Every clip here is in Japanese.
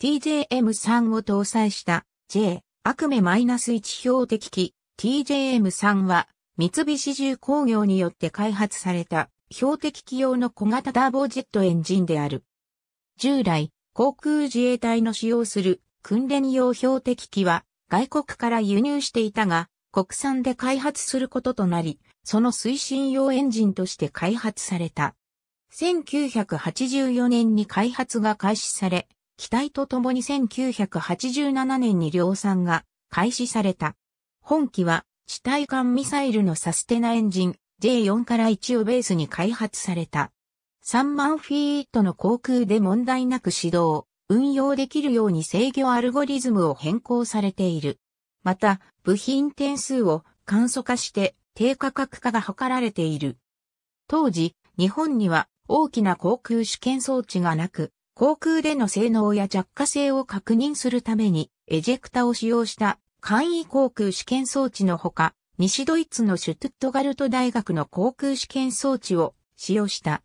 TJM3 を搭載した J 悪夢 -1 標的機 TJM3 は三菱重工業によって開発された標的機用の小型ターボジェットエンジンである。従来、航空自衛隊の使用する訓練用標的機は外国から輸入していたが、国産で開発することとなり、その推進用エンジンとして開発された。1984年に開発が開始され、機体とともに1987年に量産が開始された。本機は地対艦ミサイルのサステナエンジン J4 から1をベースに開発された。3万フィートの航空で問題なく指導、運用できるように制御アルゴリズムを変更されている。また、部品点数を簡素化して低価格化が図られている。当時、日本には大きな航空試験装置がなく、航空での性能や着火性を確認するために、エジェクタを使用した簡易航空試験装置のほか、西ドイツのシュトゥットガルト大学の航空試験装置を使用した。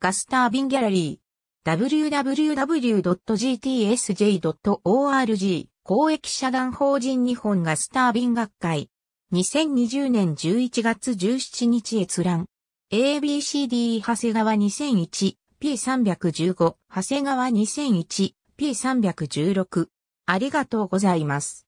ガスタービンギャラリー www.gtsj.org 公益社団法人日本ガスタービン学会2020年11月17日閲覧 ABCD 長谷川2001 P315、長谷川2001、P316。ありがとうございます。